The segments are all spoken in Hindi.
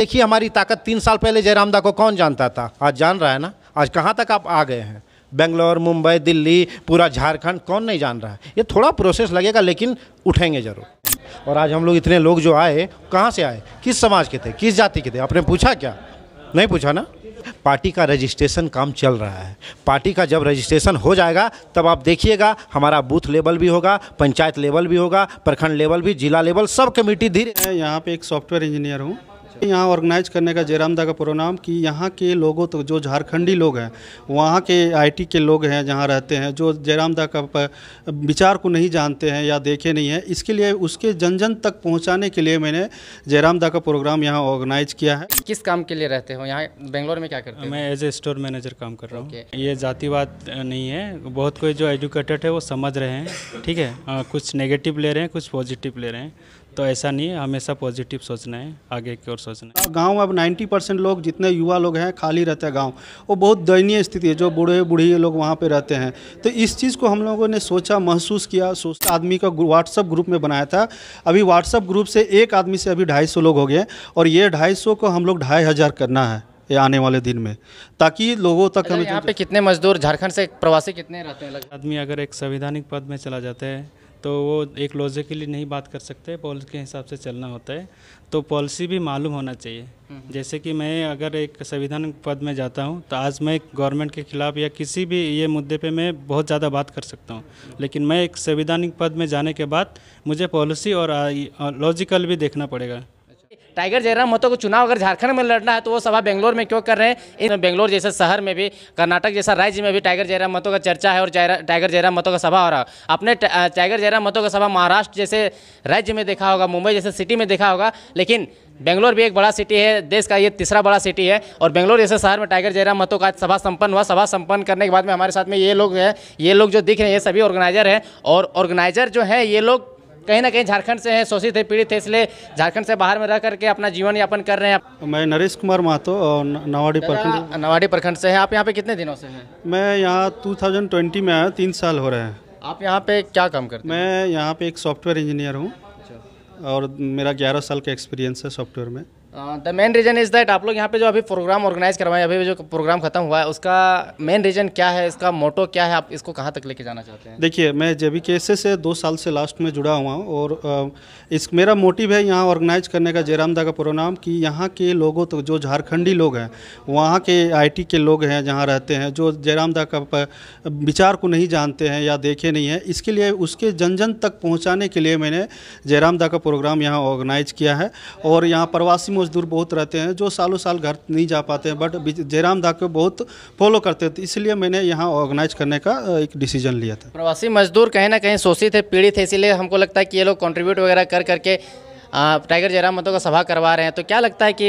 देखिए हमारी ताकत तीन साल पहले जयराम दा को कौन जानता था आज जान रहा है ना आज कहाँ तक आप आ गए हैं बेंगलोर मुंबई दिल्ली पूरा झारखंड कौन नहीं जान रहा है ये थोड़ा प्रोसेस लगेगा लेकिन उठेंगे जरूर और आज हम लोग इतने लोग जो आए कहाँ से आए किस समाज के थे किस जाति के थे आपने पूछा क्या नहीं पूछा ना पार्टी का रजिस्ट्रेशन काम चल रहा है पार्टी का जब रजिस्ट्रेशन हो जाएगा तब आप देखिएगा हमारा बूथ लेवल भी होगा पंचायत लेवल भी होगा प्रखंड लेवल भी जिला लेवल सब कमेटी धीरे यहाँ पे एक सॉफ्टवेयर इंजीनियर हूँ यहाँ ऑर्गेनाइज करने का जयरामदा का प्रोग्राम कि यहाँ के लोगों तो जो झारखंडी लोग हैं वहाँ के आईटी के लोग हैं जहाँ रहते हैं जो जयरामदा का विचार को नहीं जानते हैं या देखे नहीं हैं इसके लिए उसके जन जन तक पहुँचाने के लिए मैंने जयरामदा का प्रोग्राम यहाँ ऑर्गेनाइज किया है किस काम के लिए रहते हो यहाँ बेंगलोर में क्या करते हैं मैं एज ए स्टोर मैनेजर काम कर रहा हूँ ये जातिवाद नहीं है बहुत कोई जो एजुकेटेड है वो समझ रहे हैं ठीक है कुछ नेगेटिव ले रहे हैं कुछ पॉजिटिव ले रहे हैं तो ऐसा नहीं है हमेशा पॉजिटिव सोचना है आगे की ओर सोचना है गाँव अब 90 परसेंट लोग जितने युवा लोग हैं खाली रहते हैं गाँव वो बहुत दयनीय स्थिति है जो बूढ़े बूढ़े लोग वहाँ पर रहते हैं तो इस चीज़ को हम लोगों ने सोचा महसूस किया सोच आदमी का व्हाट्सअप ग्रुप में बनाया था अभी व्हाट्सअप ग्रुप से एक आदमी से अभी ढाई लोग हो गए और ये ढाई को हम लोग ढाई करना है ये आने वाले दिन में ताकि लोगों तक अच्छा, हमें यहाँ पे कितने मजदूर झारखंड से प्रवासी कितने रहते हैं आदमी अगर एक संवैधानिक पद में चला जाता है तो वो एक लॉजिकली नहीं बात कर सकते पॉलिसी के हिसाब से चलना होता है तो पॉलिसी भी मालूम होना चाहिए हम्म। जैसे कि मैं अगर एक संविधान पद में जाता हूँ तो आज मैं गवर्नमेंट के खिलाफ या किसी भी ये मुद्दे पे मैं बहुत ज़्यादा बात कर सकता हूँ हम्म। लेकिन मैं एक संविधानिक पद में जाने के बाद मुझे पॉलिसी और लॉजिकल भी देखना पड़ेगा टाइगर जयराम महतो को चुनाव अगर झारखंड में लड़ना है तो वो सभा बेंगलोर में क्यों कर रहे हैं इन बेंगलोर जैसे शहर में भी कर्नाटक जैसा राज्य में भी टाइगर जयराम महतो का चर्चा है और टाइगर जयराम महतो का सभा हो रहा है अपने टाइगर जयराम महतो का सभा महाराष्ट्र जैसे राज्य में देखा होगा मुंबई जैसे सिटी में देखा होगा लेकिन बेंगलोर भी एक बड़ा सिटी है देश का ये तीसरा बड़ा सिटी है और बेंगलोर जैसे शहर में टाइगर जयराम महतो का सभा संपन्न हुआ सभा संपन्न करने के बाद में हमारे साथ में ये लोग हैं ये लोग जो दिख रहे हैं ये सभी ऑर्गेनाइजर हैं और ऑर्गेनाइजर जो है ये लोग कहीं ना कहीं झारखंड से हैं शोषित है पीड़ित है इसलिए झारखंड से बाहर में रह करके अपना जीवन यापन कर रहे हैं मैं नरेश कुमार महतो नवाड़ी प्रखंड नवाड़ी प्रखंड से है आप यहाँ पे कितने दिनों से हैं मैं यहाँ 2020 में आया तीन साल हो रहे हैं आप यहाँ पे क्या काम करते मैं यहाँ पे एक सॉफ्टवेयर इंजीनियर हूँ अच्छा। और मेरा ग्यारह साल का एक्सपीरियंस है सॉफ्टवेयर में the main reason is that आप लोग यहाँ पे जो अभी प्रोग्राम ऑर्गेनाइज करवाए अभी जो प्रोग्राम खत्म हुआ है उसका मेन रीज़न क्या है इसका मोटो क्या है आप इसको कहाँ तक लेके जाना चाहते हैं देखिए मैं जेबी केसे से दो साल से लास्ट में जुड़ा हुआ हूँ और uh, इस मेरा मोटिव है यहाँ ऑर्गेनाइज करने का जयरामदा का प्रोग्राम कि यहाँ के लोगों तो जो झारखंडी लोग हैं वहाँ के आई के लोग हैं जहाँ रहते हैं जो जयरामदा का विचार को नहीं जानते हैं या देखे नहीं हैं इसके लिए उसके जन जन तक पहुँचाने के लिए मैंने जयरामदा का प्रोग्राम यहाँ ऑर्गेनाइज किया है और यहाँ प्रवासी मजदूर बहुत रहते हैं जो सालों साल घर नहीं जा पाते हैं बट जयराम दा को बहुत फॉलो करते थे तो इसलिए मैंने यहाँ ऑर्गेनाइज करने का एक डिसीजन लिया था प्रवासी मजदूर कहीं ना कहीं शोषित है पीड़ित है इसीलिए हमको लगता है कि ये लोग कॉन्ट्रीब्यूट वगैरह कर करके टाइगर जयराम मतों का सभा करवा रहे हैं तो क्या लगता है कि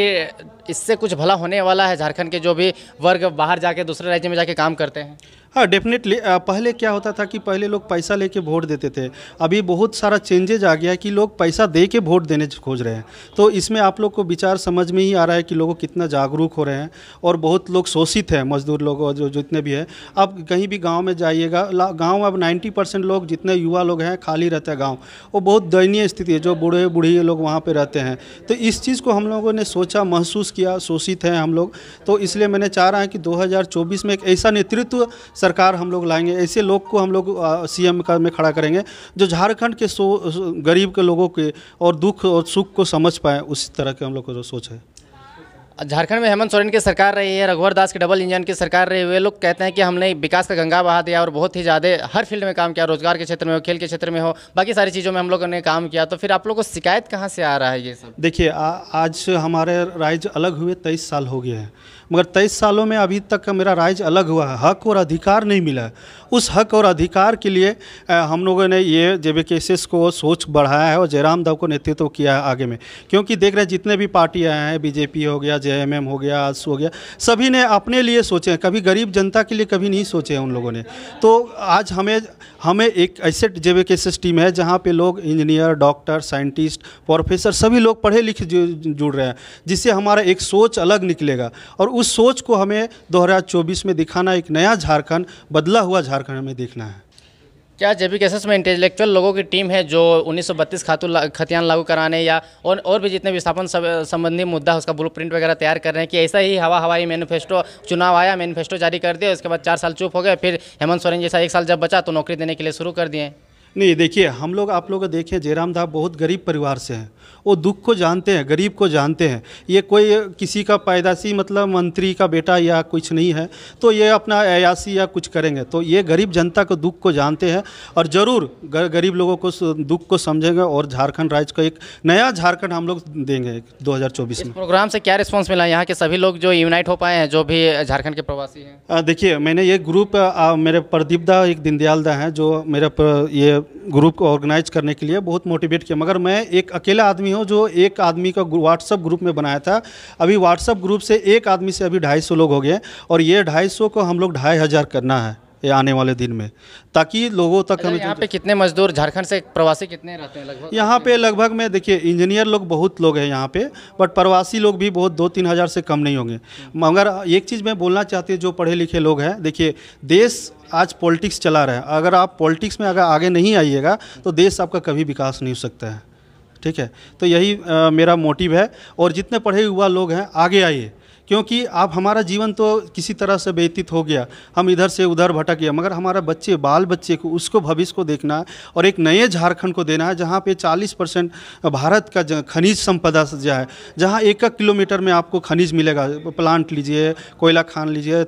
इससे कुछ भला होने वाला है झारखंड के जो भी वर्ग बाहर जाके दूसरे राज्य में जाके काम करते हैं हाँ डेफिनेटली पहले क्या होता था कि पहले लोग पैसा लेके वोट देते थे अभी बहुत सारा चेंजेज आ गया है कि लोग पैसा दे के वोट देने खोज रहे हैं तो इसमें आप लोग को विचार समझ में ही आ रहा है कि लोग कितना जागरूक हो रहे हैं और बहुत लोग शोषित हैं मजदूर लोग जो जितने भी हैं अब कहीं भी गाँव में जाइएगा गाँव अब नाइन्टी परसेंट लोग जितने युवा लोग हैं खाली रहते हैं गाँव वो बहुत दयनीय स्थिति है जो बूढ़े बूढ़े लोग वहाँ पर रहते हैं तो इस चीज़ को हम लोगों ने सोचा महसूस किया शोषित हैं हम लोग तो इसलिए मैंने चाह रहा है कि 2024 में एक ऐसा नेतृत्व सरकार हम लोग लाएंगे ऐसे लोग को हम लोग सीएम का में खड़ा करेंगे जो झारखंड के सो गरीब के लोगों के और दुख और सुख को समझ पाए उस तरह के हम लोग का जो सोच है झारखंड में हेमंत सोरेन की सरकार रही है रघुवर दास की डबल इंजन की सरकार रही वे लोग कहते हैं कि हमने विकास का गंगा बहा दिया और बहुत ही ज़्यादा हर फील्ड में काम किया रोजगार के क्षेत्र में हो खेल के क्षेत्र में हो बाकी सारी चीज़ों में हम लोगों ने काम किया तो फिर आप लोग को शिकायत कहाँ से आ रहा है ये सब देखिए आज हमारे राज्य अलग हुए तेईस साल हो गए हैं मगर तेईस सालों में अभी तक का मेरा राज्य अलग हुआ है हक और अधिकार नहीं मिला है उस हक और अधिकार के लिए हम लोगों ने ये जे केसेस को सोच बढ़ाया है और जयराम दाव को नेतृत्व किया है आगे में क्योंकि देख रहे जितने भी पार्टी आए हैं बीजेपी हो गया जे हो गया आज हो गया सभी ने अपने लिए सोचे हैं कभी गरीब जनता के लिए कभी नहीं सोचे हैं उन लोगों ने तो आज हमें हमें एक ऐसे जे वे टीम है जहाँ पे लोग इंजीनियर डॉक्टर साइंटिस्ट प्रोफेसर सभी लोग पढ़े लिखे जुड़ रहे हैं जिससे हमारा एक सोच अलग निकलेगा और उस सोच को हमें 2024 में दिखाना एक नया झारखंड बदला हुआ झारखंड हमें देखना है क्या जेपी केसेस में इंटेलेक्चुअल लोगों की टीम है जो 1932 खातू खतियान लागू कराने या और और भी जितने विस्थापन संबंधी मुद्दा उसका ब्लू प्रिंट वगैरह तैयार कर रहे हैं कि ऐसा ही हवा हवाई मैनिफेस्टो चुनाव आया मैनिफेस्टो जारी कर दिया उसके बाद चार साल चुप हो गए फिर हेमंत सोरेन जैसा एक साल जब बचा तो नौकरी देने के लिए शुरू कर दिए नहीं देखिए हम लोग आप लोग देखिए जयराम साहब बहुत गरीब परिवार से हैं वो दुख को जानते हैं गरीब को जानते हैं ये कोई किसी का पैदाशी मतलब मंत्री का बेटा या कुछ नहीं है तो ये अपना अयासी या कुछ करेंगे तो ये गरीब जनता को दुख को जानते हैं और ज़रूर गरीब लोगों को दुख को समझेंगे और झारखंड राज्य को एक नया झारखंड हम लोग देंगे दो में प्रोग्राम से क्या रिस्पॉन्स मिला यहाँ के सभी लोग जो यूनाइट हो पाए हैं जो भी झारखंड के प्रवासी हैं देखिए मैंने ये ग्रुप मेरे प्रदीप दा एक दीनदयाल दा हैं जो मेरे ये ग्रुप को ऑर्गेनाइज करने के लिए बहुत मोटिवेट किया मगर मैं एक अकेला आदमी हूँ जो एक आदमी का व्हाट्सअप ग्रुप में बनाया था अभी व्हाट्सअप ग्रुप से एक आदमी से अभी ढाई सौ लोग हो गए और ये ढाई सौ को हम लोग ढाई हज़ार करना है ये आने वाले दिन में ताकि लोगों तक हमें अच्छा, यहाँ पे कितने मजदूर झारखंड से प्रवासी कितने रहते हैं लगभग यहाँ पे लगभग मैं देखिए इंजीनियर लोग बहुत लोग हैं यहाँ पे बट प्रवासी लोग भी बहुत दो तीन हज़ार से कम नहीं होंगे मगर एक चीज़ मैं बोलना चाहती हूँ जो पढ़े लिखे लोग हैं देखिए देश आज पॉलिटिक्स चला रहा है अगर आप पॉलिटिक्स में अगर आगे नहीं आइएगा तो देश आपका कभी विकास नहीं हो सकता है ठीक है तो यही मेरा मोटिव है और जितने पढ़े हुआ लोग हैं आगे आइए क्योंकि आप हमारा जीवन तो किसी तरह से व्यतीत हो गया हम इधर से उधर भटक गया मगर हमारा बच्चे बाल बच्चे को उसको भविष्य को देखना है और एक नए झारखंड को देना है जहाँ पे 40 परसेंट भारत का खनिज संपदा जो है जहाँ एक एक किलोमीटर में आपको खनिज मिलेगा प्लांट लीजिए कोयला खान लीजिए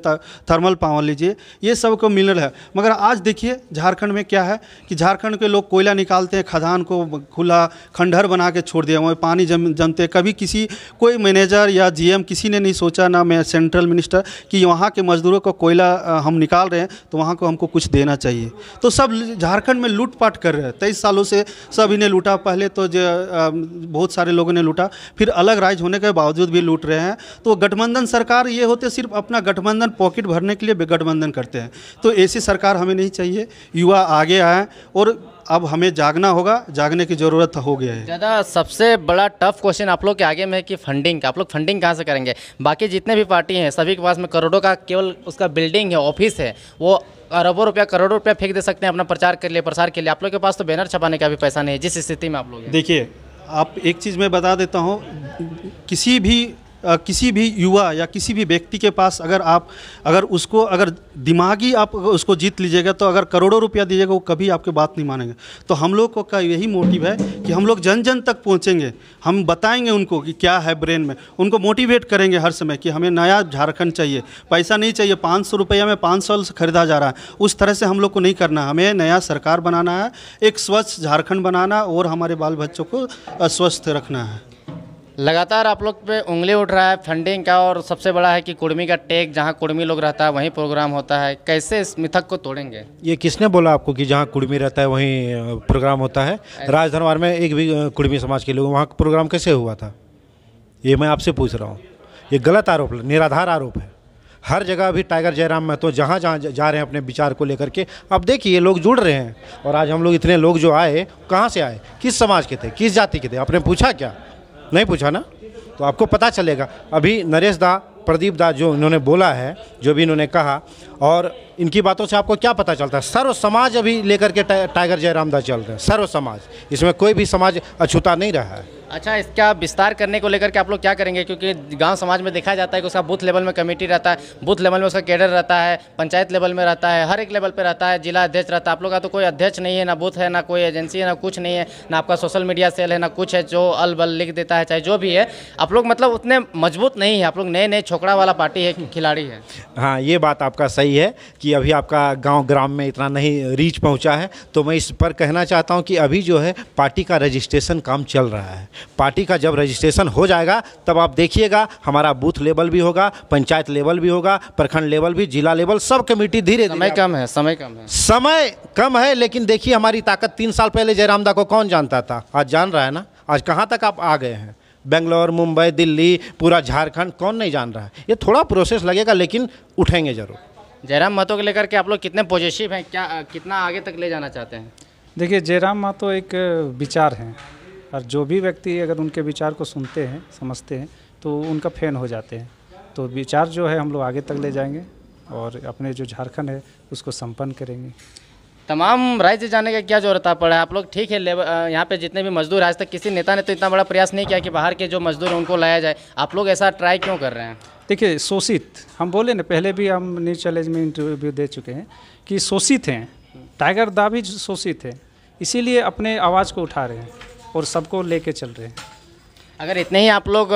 थर्मल पावर लीजिए ये सब को मिल रहा है मगर आज देखिए झारखंड में क्या है कि झारखंड के लोग कोयला निकालते हैं खदान को खुला खंडहर बना के छोड़ दिया वहाँ पानी जम जमते कभी किसी कोई मैनेजर या जी किसी ने नहीं सोचा ना मैं सेंट्रल मिनिस्टर कि वहाँ के मज़दूरों को कोयला हम निकाल रहे हैं तो वहाँ को हमको कुछ देना चाहिए तो सब झारखंड में लूटपाट कर रहे हैं तेईस सालों से सब इन्हें लूटा पहले तो बहुत सारे लोगों ने लूटा फिर अलग राज्य होने के बावजूद भी लूट रहे हैं तो गठबंधन सरकार ये होते सिर्फ अपना गठबंधन पॉकेट भरने के लिए गठबंधन करते हैं तो ऐसी सरकार हमें नहीं चाहिए युवा आगे आए और अब हमें जागना होगा जागने की ज़रूरत हो गया है दादा सबसे बड़ा टफ क्वेश्चन आप लोग के आगे में है कि फंडिंग का आप लोग फंडिंग कहाँ से करेंगे बाकी जितने भी पार्टी हैं सभी के पास में करोड़ों का केवल उसका बिल्डिंग है ऑफिस है वो अरबों रुपया करोड़ों रुपया फेंक दे सकते हैं अपना प्रचार के लिए प्रसार के लिए आप लोग के पास तो बैनर छपाने का भी पैसा नहीं है जिस स्थिति में आप लोग देखिए आप एक चीज़ मैं बता देता हूँ किसी भी किसी भी युवा या किसी भी व्यक्ति के पास अगर आप अगर उसको अगर दिमागी आप उसको जीत लीजिएगा तो अगर करोड़ों रुपया दीजिएगा वो कभी आपके बात नहीं मानेंगे तो हम लोग का यही मोटिव है कि हम लोग जन जन तक पहुँचेंगे हम बताएंगे उनको कि क्या है ब्रेन में उनको मोटिवेट करेंगे हर समय कि हमें नया झारखंड चाहिए पैसा नहीं चाहिए पाँच सौ रुपया में पाँच सौ खरीदा जा रहा है उस तरह से हम लोग को नहीं करना हमें नया सरकार बनाना है एक स्वच्छ झारखंड बनाना और हमारे बाल बच्चों को स्वस्थ रखना है लगातार आप लोग पे उंगली उठ रहा है फंडिंग का और सबसे बड़ा है कि कुर्मी का टेक जहां कुर्मी लोग रहता है वहीं प्रोग्राम होता है कैसे इस मिथक को तोड़ेंगे ये किसने बोला आपको कि जहां कुर्मी रहता है वहीं प्रोग्राम होता है राजधनवार में एक भी कुर्मी समाज के लोग वहाँ प्रोग्राम कैसे हुआ था ये मैं आपसे पूछ रहा हूँ ये गलत आरोप निराधार आरोप है हर जगह अभी टाइगर जयराम महतो जहाँ जहाँ जा रहे हैं अपने विचार को लेकर के अब देखिए ये लोग जुड़ रहे हैं और आज हम लोग इतने लोग जो आए कहाँ से आए किस समाज के थे किस जाति के थे आपने पूछा क्या नहीं पूछा ना तो आपको पता चलेगा अभी नरेश दा प्रदीप दा जो इन्होंने बोला है जो भी इन्होंने कहा और इनकी बातों से आपको क्या पता चलता है सर्व समाज अभी लेकर के टाइगर जयराम दास चल रहे हैं सर्व समाज इसमें कोई भी समाज अछूता नहीं रहा है अच्छा इसका विस्तार करने को लेकर के आप लोग क्या करेंगे क्योंकि गांव समाज में देखा जाता है कि उसका बूथ लेवल में कमेटी रहता है बूथ लेवल में उसका कैडर रहता है पंचायत लेवल में रहता है हर एक लेवल पर रहता है जिला अध्यक्ष रहता है आप लोग का तो कोई अध्यक्ष नहीं है ना बूथ है ना कोई एजेंसी है ना कुछ नहीं है ना आपका सोशल मीडिया सेल है ना कुछ है जो अल बल लिख देता है चाहे जो भी है आप लोग मतलब उतने मजबूत नहीं है आप लोग नए नए छोकड़ा वाला पार्टी है खिलाड़ी है हाँ ये बात आपका सही ही है कि अभी आपका गांव ग्राम में इतना नहीं रीच पहुंचा है तो मैं इस पर कहना चाहता हूं कि अभी जो है पार्टी का रजिस्ट्रेशन काम चल रहा है पार्टी का जब रजिस्ट्रेशन हो जाएगा तब आप देखिएगा हमारा बूथ लेवल भी होगा पंचायत लेवल भी होगा प्रखंड लेवल भी जिला लेवल सब कमेटी धीरे समय कम है समय कम है समय कम है लेकिन देखिए हमारी ताकत तीन साल पहले जयराम दा को कौन जानता था आज जान रहा है ना आज कहाँ तक आप आ गए हैं बेंगलोर मुंबई दिल्ली पूरा झारखंड कौन नहीं जान रहा है ये थोड़ा प्रोसेस लगेगा लेकिन उठेंगे ज़रूर जयराम महतो को लेकर के आप लोग कितने पॉजिटिव हैं क्या कितना आगे तक ले जाना चाहते हैं देखिए जयराम महतो एक विचार हैं और जो भी व्यक्ति अगर उनके विचार को सुनते हैं समझते हैं तो उनका फैन हो जाते हैं तो विचार जो है हम लोग आगे तक ले जाएंगे और अपने जो झारखंड है उसको संपन्न करेंगे तमाम राज्य जाने का क्या जरूरत पड़ा है आप लोग ठीक है यहाँ पे जितने भी मजदूर आज तक किसी नेता ने तो इतना बड़ा प्रयास नहीं किया कि बाहर के जो मजदूर हैं उनको लाया जाए आप लोग ऐसा ट्राई क्यों कर रहे हैं देखिए शोषित हम बोले ना पहले भी हम न्यूज चैलेंज में इंटरव्यू दे चुके हैं कि शोषित हैं टाइगर दा भी शोषित है इसीलिए अपने आवाज़ को उठा रहे हैं और सबको ले चल रहे हैं अगर इतने ही आप लोग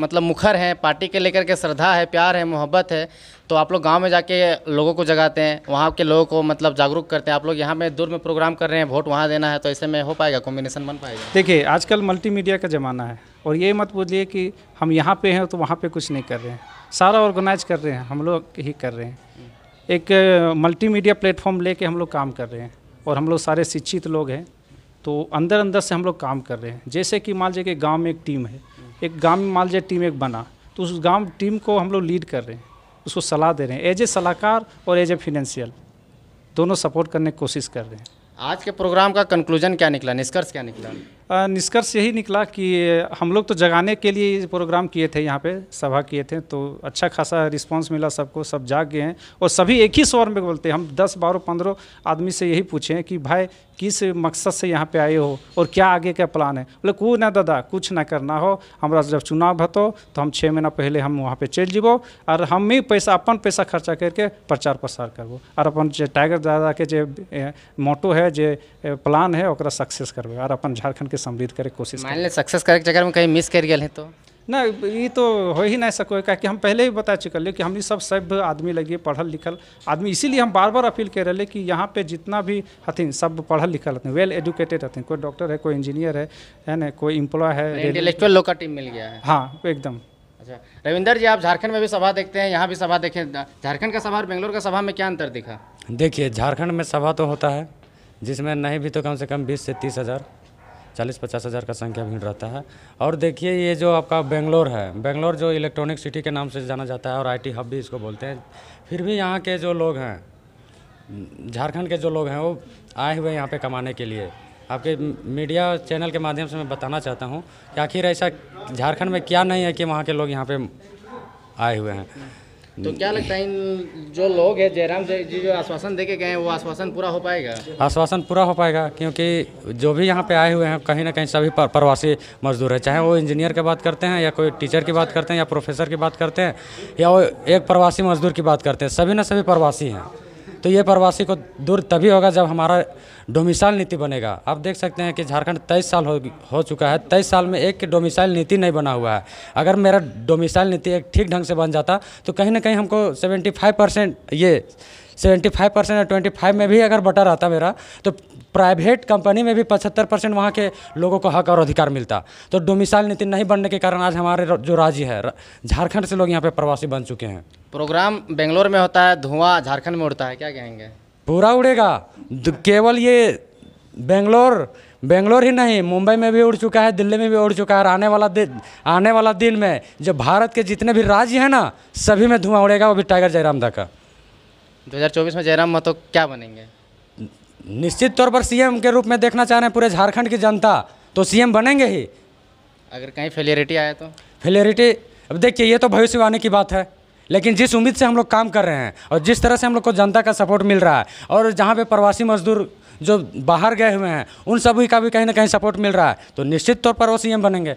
मतलब मुखर हैं पार्टी के लेकर के श्रद्धा है प्यार है मोहब्बत है तो आप लोग गांव में जाके लोगों को जगाते हैं वहाँ के लोगों को मतलब जागरूक करते हैं आप लोग यहाँ में दूर में प्रोग्राम कर रहे हैं वोट वहाँ देना है तो ऐसे में हो पाएगा कॉम्बिनेशन बन पाएगा देखिए आजकल मल्टीमीडिया का ज़माना है और ये मत बोलिए कि हम यहाँ पर हैं तो वहाँ पर कुछ नहीं कर रहे हैं सारा ऑर्गेनाइज कर रहे हैं हम लोग ही कर रहे हैं एक मल्टी मीडिया प्लेटफॉर्म ले हम लोग काम कर रहे हैं और हम लोग सारे शिक्षित लोग हैं तो अंदर अंदर से हम लोग काम कर रहे हैं जैसे कि मान लीजिए कि गाँव में एक टीम है एक गाँव में मान लीजिए टीम एक बना तो उस गाँव टीम को हम लोग लीड कर रहे हैं उसको सलाह दे रहे हैं एज ए सलाहकार और एज ए फिनेंशियल दोनों सपोर्ट करने की कोशिश कर रहे हैं आज के प्रोग्राम का कंक्लूजन क्या निकला निष्कर्ष क्या निकला निष्कर्ष यही निकला कि हम लोग तो जगाने के लिए प्रोग्राम किए थे यहाँ पे सभा किए थे तो अच्छा खासा रिस्पांस मिला सबको सब जाग गए हैं और सभी एक ही स्वर में बोलते हैं हम 10 बारह पंद्रह आदमी से यही पूछे हैं कि भाई किस मकसद से यहाँ पे आए हो और क्या आगे का प्लान है बोले कू ना दादा कुछ ना करना हो हमारा जब चुनाव हतो तो हम छः महीना पहले हम वहाँ पे चल जेबो और हम ही पैसा अपन पैसा खर्चा करके प्रचार प्रसार करबो और अपन जो टाइगर दादा के जो मोटो है जो प्लान है सक्सेस करबे और अपन झारखंड के समृद्ध करे कोशिश सक्सेस करे के चक्कर में कहीं मिस कर गए तो ना ये तो हो ही नहीं सको क्या कि हम पहले ही बता चुकल कि हम सब सभ्य आदमी लगे पढ़ल लिखल आदमी इसीलिए हम बार बार अपील कर रहे कि यहाँ पे जितना भी हथिन सब पढ़ल लिखल हथिन वेल एजुकेटेड हथिन कोई डॉक्टर है कोई इंजीनियर है है ना कोई इम्प्लॉय है इंटेलेक्चुअल लोग का टीम मिल गया है हाँ एकदम अच्छा रविंदर जी आप झारखंड में भी सभा देखते हैं यहाँ भी सभा देखें झारखंड का सभा और बेंगलोर का सभा में क्या अंतर दिखा देखिए झारखंड में सभा तो होता है जिसमें नहीं भी तो कम से कम बीस से तीस हज़ार चालीस पचास हज़ार का संख्या भीड़ रहता है और देखिए ये जो आपका बेंगलोर है बेंगलोर जो इलेक्ट्रॉनिक सिटी के नाम से जाना जाता है और आईटी हब भी इसको बोलते हैं फिर भी यहाँ के जो लोग हैं झारखंड के जो लोग हैं वो आए हुए यहाँ पे कमाने के लिए आपके मीडिया चैनल के माध्यम से मैं बताना चाहता हूँ कि आखिर ऐसा झारखंड में क्या नहीं है कि वहाँ के लोग यहाँ पे आए हुए हैं तो क्या लगता है इन जो लोग हैं जयराम जी जो आश्वासन दे के गए हैं वो आश्वासन पूरा हो पाएगा आश्वासन पूरा हो पाएगा क्योंकि जो भी यहाँ पे आए हुए हैं कहीं ना कहीं सभी प्रवासी मजदूर हैं चाहे वो इंजीनियर की बात करते हैं या कोई टीचर की बात करते हैं या प्रोफेसर की बात करते हैं या वो एक प्रवासी मजदूर की बात करते हैं सभी ना सभी प्रवासी हैं तो ये प्रवासी को दूर तभी होगा जब हमारा डोमिसाइल नीति बनेगा आप देख सकते हैं कि झारखंड तेईस साल हो हो चुका है तेईस साल में एक डोमिसाइल नीति नहीं बना हुआ है अगर मेरा डोमिसाइल नीति एक ठीक ढंग से बन जाता तो कहीं ना कहीं हमको सेवेंटी फाइव परसेंट ये सेवेंटी फाइव परसेंट या ट्वेंटी फाइव में भी अगर बटा रहता मेरा तो प्राइवेट कंपनी में भी पचहत्तर परसेंट वहाँ के लोगों को हक और अधिकार मिलता तो डोमिसाइल नीति नहीं बनने के कारण आज हमारे जो राज्य है झारखंड से लोग यहाँ पे प्रवासी बन चुके हैं प्रोग्राम बेंगलोर में होता है धुआं झारखंड में उड़ता है क्या कहेंगे पूरा उड़ेगा केवल ये बेंगलोर बेंगलोर ही नहीं मुंबई में भी उड़ चुका है दिल्ली में भी उड़ चुका है आने वाला दिन आने वाला दिन में जो भारत के जितने भी राज्य हैं ना सभी में धुआं उड़ेगा वो भी टाइगर जयराम दा का 2024 में जयराम महतो क्या बनेंगे निश्चित तौर पर सीएम के रूप में देखना चाह रहे हैं पूरे झारखंड की जनता तो सीएम बनेंगे ही अगर कहीं फेलियरिटी आए तो फेलियरिटी अब देखिए ये तो भविष्यवाणी की बात है लेकिन जिस उम्मीद से हम लोग काम कर रहे हैं और जिस तरह से हम लोग को जनता का सपोर्ट मिल रहा है और जहाँ पे प्रवासी मजदूर जो बाहर गए हुए हैं उन सभी का भी कहीं ना कहीं सपोर्ट मिल रहा है तो निश्चित तौर पर वो सीएम बनेंगे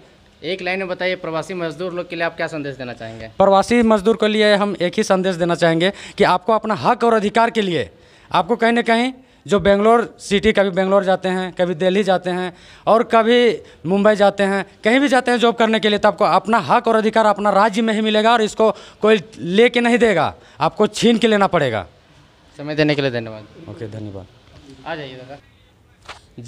एक लाइन में बताइए प्रवासी मजदूर लोग के लिए आप क्या संदेश देना चाहेंगे प्रवासी मजदूर के लिए हम एक ही संदेश देना चाहेंगे कि आपको अपना हक और अधिकार के लिए आपको कहीं ना कहीं जो बेंगलोर सिटी कभी बेंगलोर जाते हैं कभी दिल्ली जाते हैं और कभी मुंबई जाते हैं कहीं भी जाते हैं जॉब करने के लिए तो आपको अपना हक और अधिकार अपना राज्य में ही मिलेगा और इसको कोई ले के नहीं देगा आपको छीन के लेना पड़ेगा समय देने के लिए धन्यवाद ओके धन्यवाद आ जाइए दादा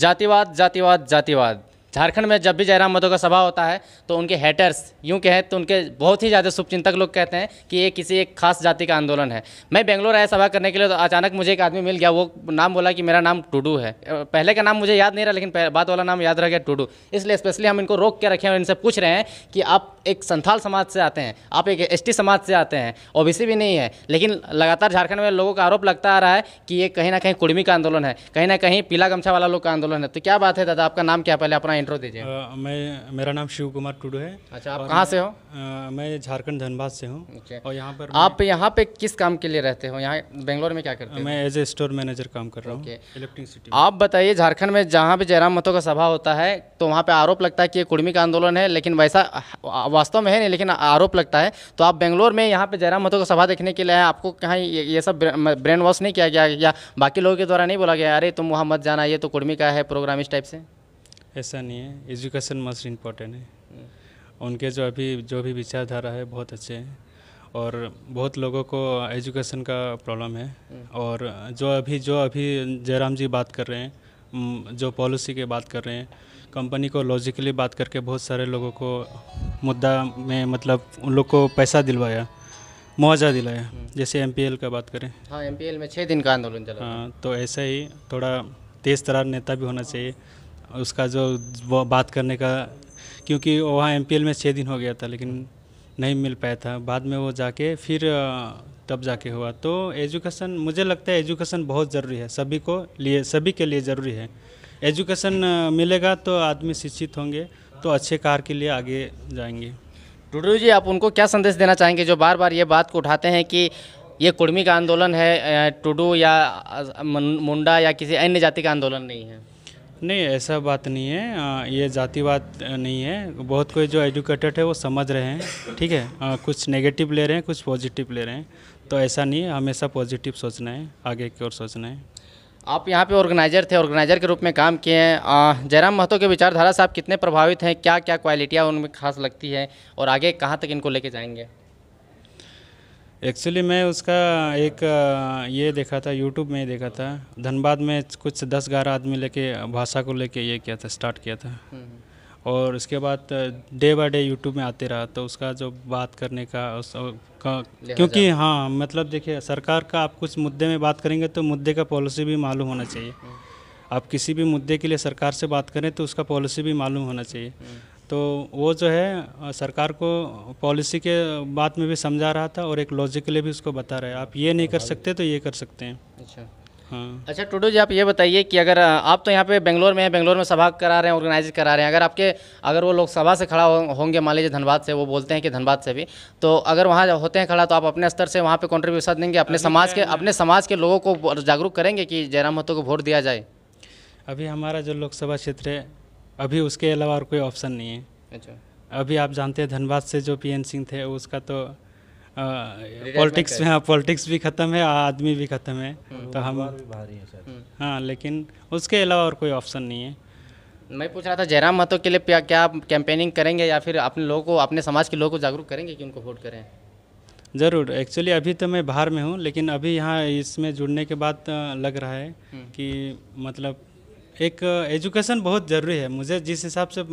जातिवाद जातिवाद जातिवाद झारखंड में जब भी जयराम मधो का सभा होता है तो उनके हेटर्स यूँ कहें तो उनके बहुत ही ज़्यादा शुभचिंतक लोग कहते हैं कि ये किसी एक खास जाति का आंदोलन है मैं बेंगलोर आया सभा करने के लिए तो अचानक मुझे एक आदमी मिल गया वो नाम बोला कि मेरा नाम टूडू है पहले का नाम मुझे याद नहीं रहा लेकिन बाद वाला नाम याद रह गया टूडू इसलिए स्पेशली हम इनको रोक के रखे और इनसे पूछ रहे हैं कि आप एक संथाल समाज से आते हैं आप एक एस समाज से आते हैं ओ भी नहीं है लेकिन लगातार झारखंड में लोगों का आरोप लगता आ रहा है कि ये कहीं ना कहीं कुड़मी का आंदोलन है कहीं ना कहीं पीला गमछा वाला लोग का आंदोलन है तो क्या बात है दादा आपका नाम क्या पहले अपना इंट्रो दीजिए मैं मेरा नाम शिव कुमार टुडू है अच्छा आप कहाँ से हो मैं झारखंड धनबाद से हूँ और यहाँ पर आप यहाँ पे किस काम के लिए रहते हो यहाँ बेंगलोर में क्या करते हो मैं एज ए स्टोर मैनेजर काम कर रहा हूँ इलेक्ट्रिसिटी आप बताइए झारखंड में जहाँ पे जयराम मतों का सभा होता है तो वहाँ पे आरोप लगता है कि ये कुर्मी का आंदोलन है लेकिन वैसा वास्तव में है नहीं लेकिन आरोप लगता है तो आप बेंगलोर में यहाँ पे जयराम मतों का सभा देखने के लिए आपको कहाँ ये सब ब्रेन वॉश नहीं किया गया या बाकी लोगों के द्वारा नहीं बोला गया अरे तुम वहाँ मत जाना ये तो कुर्मी का है प्रोग्राम इस टाइप से ऐसा नहीं है एजुकेशन मस्ट इम्पोर्टेंट है हम्म। उनके जो अभी जो भी विचारधारा है बहुत अच्छे हैं और बहुत लोगों को एजुकेशन का प्रॉब्लम है हम्म। और जो अभी जो अभी जयराम जी बात कर रहे हैं जो पॉलिसी के बात कर रहे हैं कंपनी को लॉजिकली बात करके बहुत सारे लोगों को मुद्दा में मतलब उन लोग को पैसा दिलवाया मुआवजा दिलाया हम्म। जैसे एम का बात करें हाँ एम में छः दिन का आंदोलन चला हाँ तो ऐसा ही थोड़ा तेज़ तरार नेता भी होना चाहिए उसका जो वो बात करने का क्योंकि वहाँ एम में छः दिन हो गया था लेकिन नहीं मिल पाया था बाद में वो जाके फिर तब जाके हुआ तो एजुकेशन मुझे लगता है एजुकेशन बहुत ज़रूरी है सभी को लिए सभी के लिए ज़रूरी है एजुकेशन मिलेगा तो आदमी शिक्षित होंगे तो अच्छे कार्य के लिए आगे जाएंगे टूडू जी आप उनको क्या संदेश देना चाहेंगे जो बार बार ये बात को उठाते हैं कि ये कुर्मी का आंदोलन है टूडू या मुंडा या किसी अन्य जाति का आंदोलन नहीं है नहीं ऐसा बात नहीं है ये जातिवाद नहीं है बहुत कोई जो एजुकेटेड है वो समझ रहे हैं ठीक है कुछ नेगेटिव ले रहे हैं कुछ पॉजिटिव ले रहे हैं तो ऐसा नहीं है हमेशा पॉजिटिव सोचना है आगे की ओर सोचना है आप यहाँ पे ऑर्गेनाइजर थे ऑर्गेनाइजर के रूप में काम किए हैं जयराम महतो के विचारधारा से आप कितने प्रभावित हैं क्या क्या क्वालिटियाँ उनमें खास लगती है और आगे कहाँ तक इनको लेके जाएंगे एक्चुअली मैं उसका एक ये देखा था यूट्यूब में देखा था धनबाद में कुछ दस ग्यारह आदमी लेके भाषा को लेके ये किया था स्टार्ट किया था हम्म, हम्म। और उसके बाद डे बाय डे यूट्यूब में आते रहा तो उसका जो बात करने का, उस, का क्योंकि हाँ मतलब देखिए सरकार का आप कुछ मुद्दे में बात करेंगे तो मुद्दे का पॉलिसी भी मालूम होना चाहिए हम्म। आप किसी भी मुद्दे के लिए सरकार से बात करें तो उसका पॉलिसी भी मालूम होना चाहिए तो वो जो है सरकार को पॉलिसी के बात में भी समझा रहा था और एक लॉजिकली भी उसको बता रहे आप ये नहीं कर हाँ। सकते तो ये कर सकते हैं अच्छा हाँ अच्छा टूडू जी आप ये बताइए कि अगर आप तो यहाँ पे बेंगलोर में हैं बेंगलोर में सभा करा रहे हैं ऑर्गेनाइज करा रहे हैं अगर आपके अगर वो लोग सभा से खड़ा होंगे मान लीजिए धनबाद से वो बोलते हैं कि धनबाद से भी तो अगर वहाँ होते हैं खड़ा तो आप अपने स्तर से वहाँ पे कॉन्ट्रीब्यूशन देंगे अपने समाज के अपने समाज के लोगों को जागरूक करेंगे कि जयराम महतो को वोट दिया जाए अभी हमारा जो लोकसभा क्षेत्र है अभी उसके अलावा और कोई ऑप्शन नहीं है अच्छा अभी आप जानते हैं धनबाद से जो पीएन सिंह थे उसका तो पॉलिटिक्स में हाँ पॉलिटिक्स भी ख़त्म है आदमी भी ख़त्म है हम्म। तो हम भारी है हम्म। हाँ लेकिन उसके अलावा और कोई ऑप्शन नहीं है मैं पूछ रहा था जयराम महतो के लिए क्या क्या आप कैंपेनिंग करेंगे या फिर अपने लोगों को अपने समाज के लोगों को जागरूक करेंगे कि उनको वोट करें ज़रूर एक्चुअली अभी तो मैं बाहर में हूँ लेकिन अभी यहाँ इसमें जुड़ने के बाद लग रहा है हम्म। कि मतलब एक एजुकेशन बहुत ज़रूरी है मुझे जिस हिसाब से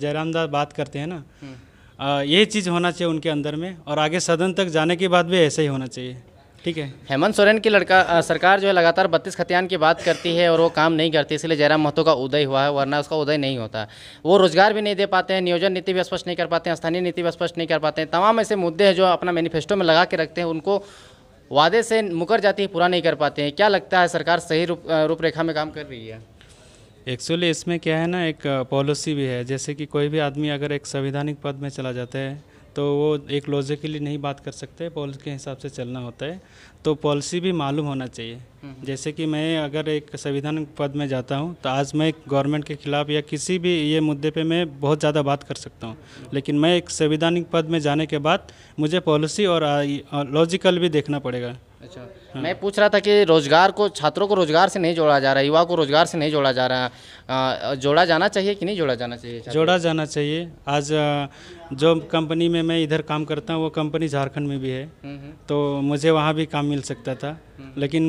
जयराम दास बात करते हैं ना हम्म। ये चीज़ होना चाहिए उनके अंदर में और आगे सदन तक जाने के बाद भी ऐसा ही होना चाहिए ठीक है हेमंत सोरेन की लड़का आ, सरकार जो है लगातार बत्तीस खतियान की बात करती है और वो काम नहीं करती इसलिए जयराम महतो का उदय हुआ है वरना उसका उदय नहीं होता वो रोजगार भी नहीं दे पाते हैं नियोजन नीति भी स्पष्ट नहीं कर पाते हैं स्थानीय नीति भी स्पष्ट नहीं कर पाते हैं तमाम ऐसे मुद्दे हैं जो अपना मैनिफेस्टो में लगा के रखते हैं उनको वादे से मुकर जाती है पूरा नहीं कर पाते हैं क्या लगता है सरकार सही रूप रूपरेखा में काम कर रही है एक्चुअली इसमें क्या है ना एक पॉलिसी भी है जैसे कि कोई भी आदमी अगर एक संविधानिक पद में चला जाता है तो वो एक लॉजिकली नहीं बात कर सकते पॉलिसी के हिसाब से चलना होता है तो पॉलिसी भी मालूम होना चाहिए हम्म, हम्म। जैसे कि मैं अगर एक संविधान पद में जाता हूँ तो आज मैं गवर्नमेंट के खिलाफ या किसी भी ये मुद्दे पे मैं बहुत ज़्यादा बात कर सकता हूँ लेकिन मैं एक संविधानिक पद में जाने के बाद मुझे पॉलिसी और लॉजिकल भी देखना पड़ेगा अच्छा हाँ। मैं पूछ रहा था कि रोजगार को छात्रों को रोजगार से नहीं जोड़ा जा रहा युवा को रोजगार से नहीं जोड़ा जा रहा जोड़ा जाना चाहिए कि नहीं जोड़ा जाना चाहिए जोड़ा जाना चाहिए आज जो कंपनी में मैं इधर काम करता हूँ वो कंपनी झारखंड में भी है हम्म, हम्म। तो मुझे वहाँ भी काम मिल सकता था हम्म। लेकिन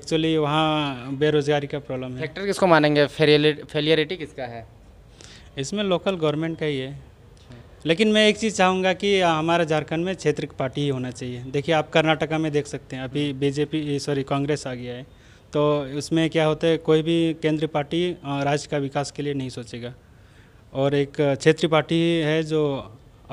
एक्चुअली वहाँ बेरोजगारी का प्रॉब्लम है फैक्टर किसको मानेंगे फेलियरिटी किसका है इसमें लोकल गवर्नमेंट का ही है लेकिन मैं एक चीज़ चाहूँगा कि हमारा झारखंड में क्षेत्रिक पार्टी ही होना चाहिए देखिए आप कर्नाटका में देख सकते हैं अभी हम्म। बीजेपी सॉरी कांग्रेस आ गया है तो उसमें क्या होता है कोई भी केंद्रीय पार्टी राज्य का विकास के लिए नहीं सोचेगा और एक क्षेत्रीय पार्टी है जो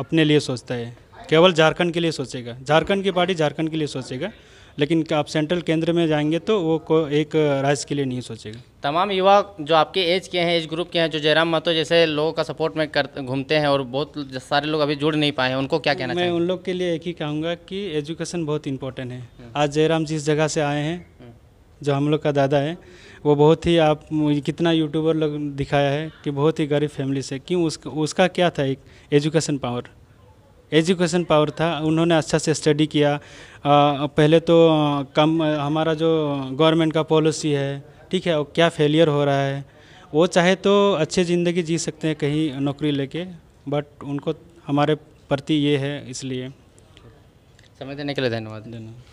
अपने लिए सोचता है केवल झारखंड के लिए सोचेगा झारखंड की पार्टी झारखंड के लिए सोचेगा लेकिन आप सेंट्रल केंद्र में जाएंगे तो वो को एक राज्य के लिए नहीं सोचेगा तमाम युवा जो आपके एज के हैं एज ग्रुप के हैं जो जयराम महतो जैसे लोगों का सपोर्ट में कर घूमते हैं और बहुत सारे लोग अभी जुड़ नहीं पाए हैं उनको क्या कहना मैं उन लोग के लिए एक ही कहूँगा कि एजुकेशन बहुत इंपॉर्टेंट है हम्म। आज जयराम जिस जगह से आए हैं हम्म। जो हम लोग का दादा है वो बहुत ही आप कितना यूट्यूबर लोग दिखाया है कि बहुत ही गरीब फैमिली से क्यों उसका क्या था एक एजुकेशन पावर एजुकेशन पावर था उन्होंने अच्छा से स्टडी किया पहले तो कम हमारा जो गवर्नमेंट का पॉलिसी है ठीक है क्या फेलियर हो रहा है वो चाहे तो अच्छे ज़िंदगी जी सकते हैं कहीं नौकरी लेके बट उनको हमारे प्रति ये है इसलिए समय देने के लिए धन्यवाद धन्यवाद